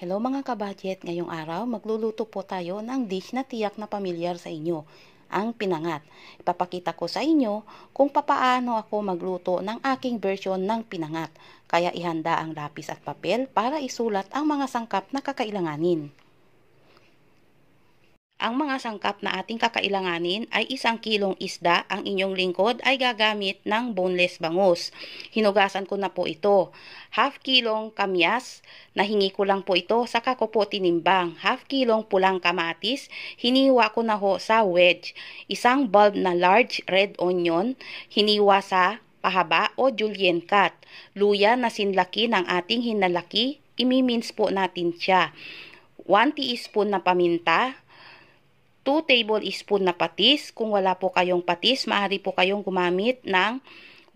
Hello mga kabadget, ngayong araw magluluto po tayo ng dish na tiyak na pamilyar sa inyo, ang pinangat. Ipapakita ko sa inyo kung papaano ako magluto ng aking version ng pinangat. Kaya ihanda ang lapis at papel para isulat ang mga sangkap na kakailanganin. Ang mga sangkap na ating kakailanganin ay isang kilong isda. Ang inyong lingkod ay gagamit ng boneless bangus. Hinugasan ko na po ito. Half kilong kamyas, nahingi ko lang po ito, sa ko po tinimbang. Half kilong pulang kamatis, hiniwa ko na ho sa wedge. Isang bulb na large red onion, hiniwa sa pahaba o julienne cut. Luya na sinlaki ng ating hinalaki, imimins po natin siya. 1 teaspoon na paminta, 2 tablespoon na patis. Kung wala po kayong patis, maaari po kayong gumamit ng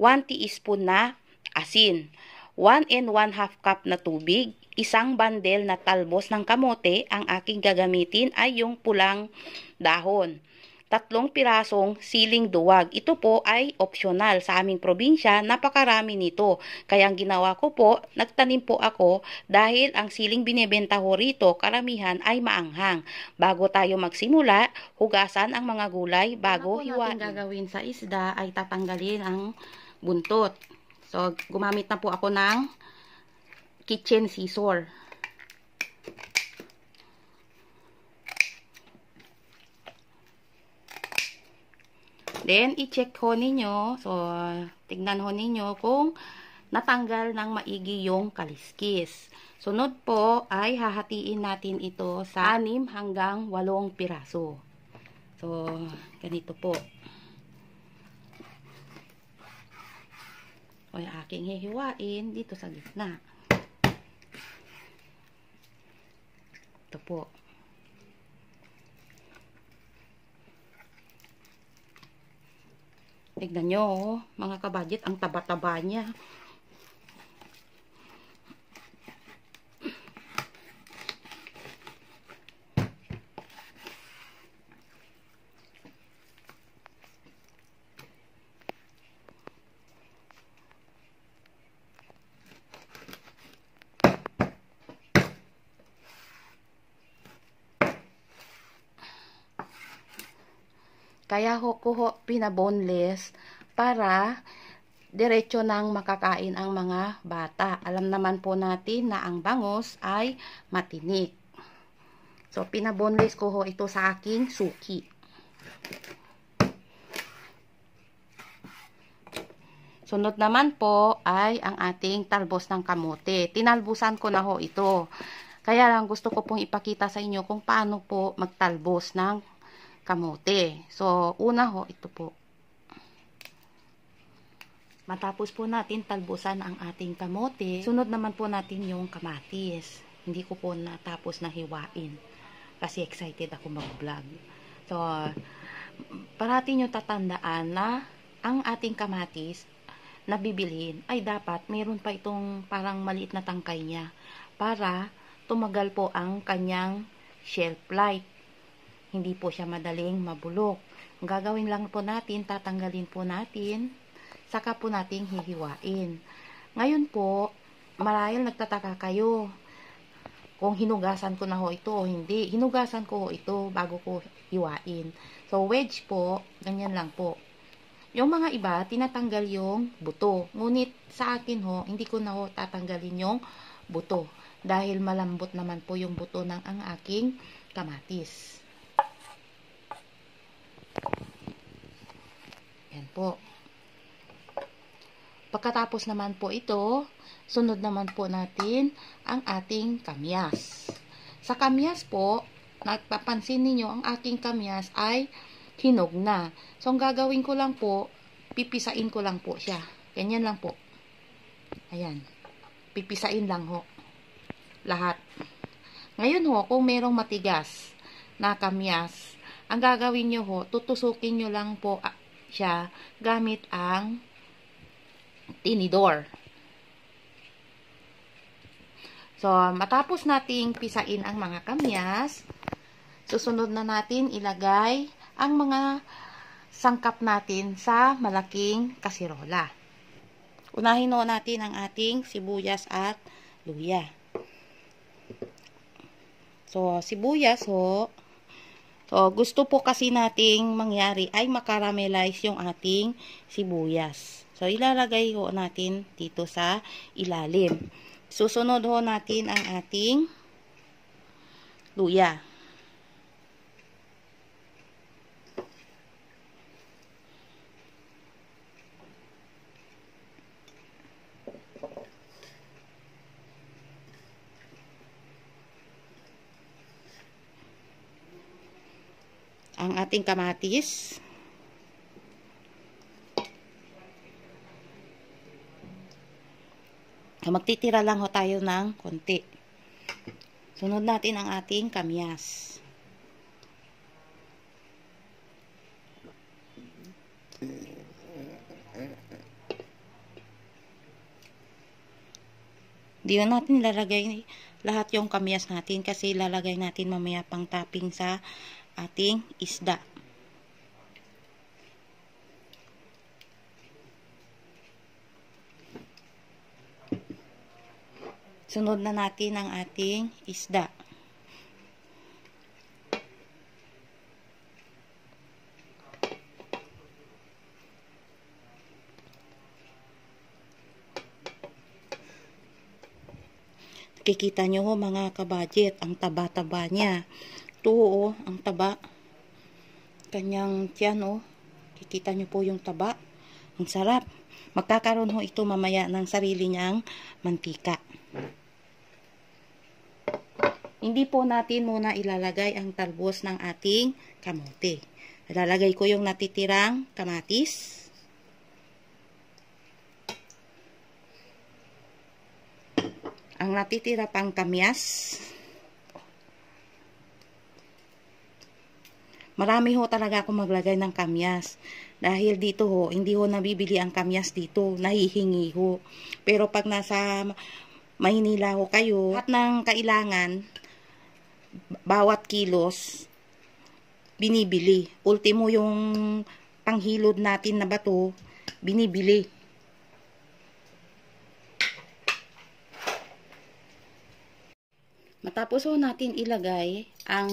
1 teaspoon na asin. 1 and 1 half cup na tubig, isang bandel na talbos ng kamote, ang aking gagamitin ay yung pulang dahon tatlong pirasong siling duwag. Ito po ay optional sa aming probinsya, napakarami nito. Kaya ang ginawa ko po, nagtanim po ako dahil ang siling binebenta ho rito karamihan ay maanghang. Bago tayo magsimula, hugasan ang mga gulay bago ano hiwain. Ang gagawin sa isda ay tatanggalin ang buntot. So, gumamit na po ako ng kitchen scissor. Then, i-check ho ninyo. So, tignan ho ninyo kung natanggal ng maigi yung kaliskis. Sunod po ay hahatiin natin ito sa 6 hanggang 8 piraso. So, ganito po. O yung aking hihiwain dito sa gitna. Ito po. Tignan nyo, oh, mga kabadget, ang taba-taba niya. Kaya ho ko ho pinaboneless para diretso nang makakain ang mga bata. Alam naman po natin na ang bangus ay matinik. So, pinaboneless ko ho ito sa aking suki. Sunod naman po ay ang ating talbos ng kamote. Tinalbusan ko na ho ito. Kaya lang gusto ko pong ipakita sa inyo kung paano po magtalbos ng kamote. So, una ho, ito po. Matapos po natin talbusan ang ating kamote, sunod naman po natin yung kamatis. Hindi ko po natapos na hiwain kasi excited ako mag-vlog. So, parati nyo tatandaan na ang ating kamatis na bibilhin ay dapat mayroon pa itong parang maliit na tangkay niya para tumagal po ang kanyang shelf life. Hindi po siya madaling mabulok. Ang gagawin lang po natin, tatanggalin po natin, saka po natin hihiwain. Ngayon po, marahil nagtataka kayo kung hinugasan ko na ho ito o hindi. Hinugasan ko ito bago ko hiwain. So, wedge po, ganyan lang po. Yung mga iba, tinatanggal yung buto. Ngunit sa akin ho, hindi ko na ho tatanggalin yung buto. Dahil malambot naman po yung buto ng ang aking kamatis. Yan po. Pagkatapos naman po ito, sunod naman po natin ang ating kamyas. Sa kamyas po, napapansin ninyo, ang aking kamyas ay hinog na. So, ang gagawin ko lang po, pipisain ko lang po siya. Ganyan lang po. Ayan. Pipisain lang ho. Lahat. Ngayon ho, kung merong matigas na kamyas, ang gagawin nyo ho, tutusukin nyo lang po siya gamit ang tinidor. So, matapos nating pisain ang mga kamyas, susunod na natin ilagay ang mga sangkap natin sa malaking kasirola. Unahin noon natin ang ating sibuyas at luya. So, sibuyas ho, So, gusto po kasi nating mangyari ay makaramelize yung ating sibuyas. So, ilalagay ho natin dito sa ilalim. Susunod ho natin ang ating luya. ating kamatis. So, magtitira lang ho tayo ng konti. Sunod natin ang ating kamyas. Di natin lalagay lahat yung kamyas natin kasi lalagay natin mamaya pang topping sa ating isda. Sunod na natin ang ating isda. Nakikita nyo ho mga kabudget, ang taba-taba niya. 2 oh, ang taba. Kanyang tiyan oh. Kikita nyo po yung taba. Ang sarap. Magkakaroon ho ito mamaya ng sarili niyang mantika. Hindi po natin muna ilalagay ang talbos ng ating kamote. Ilalagay ko yung natitirang kamatis. Ang natitira pang kamyas. Marami ho talaga akong maglagay ng kamyas. Dahil dito ho, hindi ho nabibili ang kamyas dito. Nahihingi ho. Pero pag nasa Maynila ho kayo, at ng kailangan, bawat kilos, binibili. Ultimo yung panghilod natin na bato, binibili. Tapos ho oh, natin ilagay ang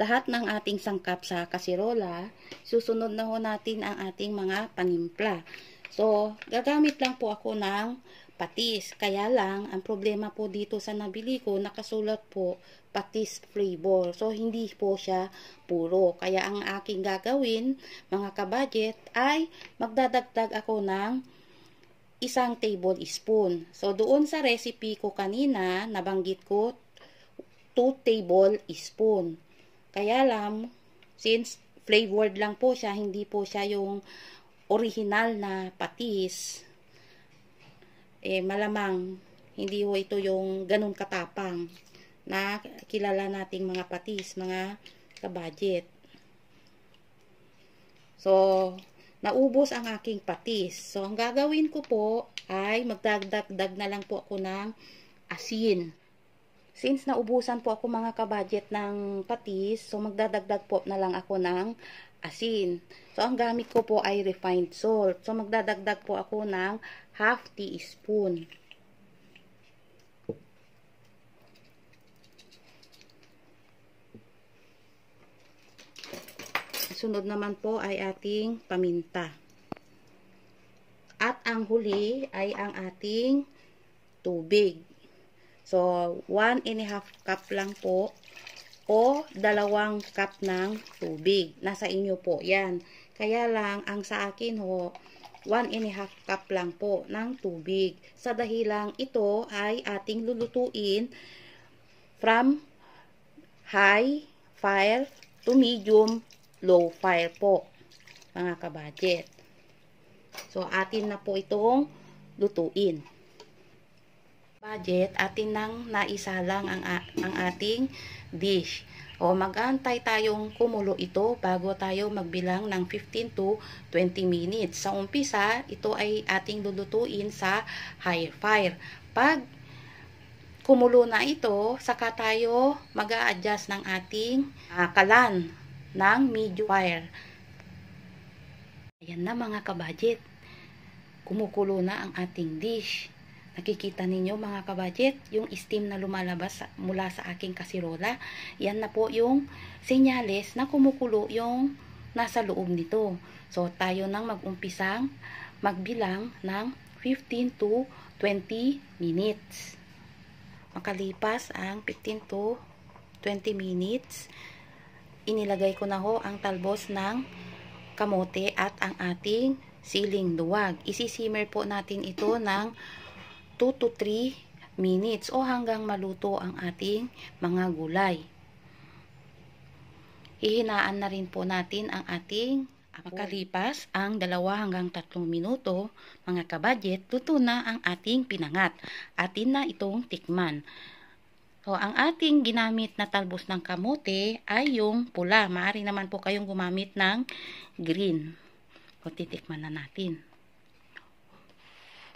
lahat ng ating sangkap sa kaserola. Susunod na ho natin ang ating mga panimpla. So, gagamit lang po ako ng patis. Kaya lang, ang problema po dito sa nabili ko, nakasulat po patis flavor. So, hindi po siya puro. Kaya ang aking gagawin, mga kabudget, ay magdadagdag ako ng isang tablespoon. So, doon sa recipe ko kanina, nabanggit ko 2 table spoon. Kaya lang, since flavored lang po siya, hindi po siya yung original na patis, eh malamang hindi ho ito yung ganun katapang na kilala nating mga patis, mga kabudget. So, naubos ang aking patis. So, ang gagawin ko po ay magdagdag na lang po ako ng asin. Since naubusan po ako mga kabudget ng patis, so magdadagdag po na lang ako ng asin. So, ang gamit ko po ay refined salt. So, magdadagdag po ako ng half teaspoon. Sunod naman po ay ating paminta. At ang huli ay ang ating tubig. So, 1 and a half cup lang po o dalawang cup ng tubig. Nasa inyo po, yan. Kaya lang, ang sa akin ho, 1 and a half cup lang po ng tubig. Sa dahilang ito ay ating lulutuin from high fire to medium low fire po, mga kabadget. So, atin na po itong lutuin budget, atin nang naisalang ang, ang ating dish. O mag-antay tayong kumulo ito bago tayo magbilang ng 15 to 20 minutes. Sa umpisa, ito ay ating lulutuin sa high fire. Pag kumulo na ito, saka tayo mag adjust ng ating uh, kalan ng medium fire. Ayan na mga kabudget. Kumukulo na ang ating dish. Nakikita ninyo mga kabadget, yung steam na lumalabas mula sa aking kasirola. Yan na po yung senyales na kumukulo yung nasa loob nito. So, tayo nang mag-umpisang magbilang ng 15 to 20 minutes. Makalipas ang 15 to 20 minutes, inilagay ko na ho ang talbos ng kamote at ang ating siling duwag. Isisimmer po natin ito ng 2 to 3 minutes o hanggang maluto ang ating mga gulay. Hihinaan na rin po natin ang ating Makalipas ang 2 hanggang 3 minuto, mga kabadget, luto na ang ating pinangat. Atin na itong tikman. So, ang ating ginamit na talbos ng kamote ay yung pula. Maaari naman po kayong gumamit ng green. O, titikman na natin.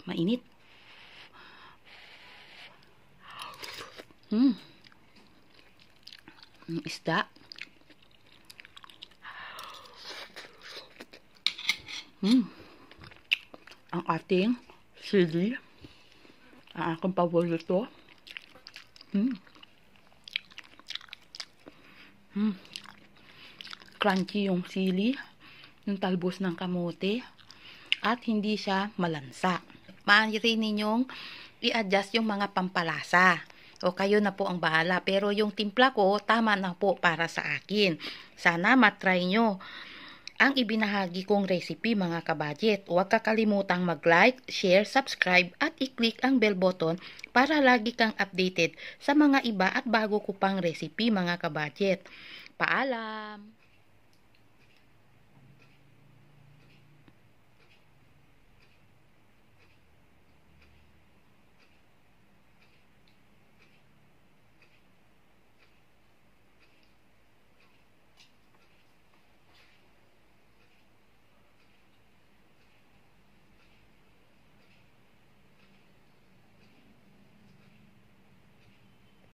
Mainit. Hmm. Ang isda. Hmm. Ang ating chili. Ang aking paborito. Hmm. Hmm. Crunchy yung chili. Yung talbos ng kamote. At hindi siya malansa. Maaari ninyong i-adjust yung mga pampalasa. O kayo na po ang bahala. Pero yung timpla ko, tama na po para sa akin. Sana matry nyo ang ibinahagi kong recipe mga kabadget. Huwag kakalimutang mag-like, share, subscribe at i-click ang bell button para lagi kang updated sa mga iba at bago ko pang recipe mga kabadget. Paalam!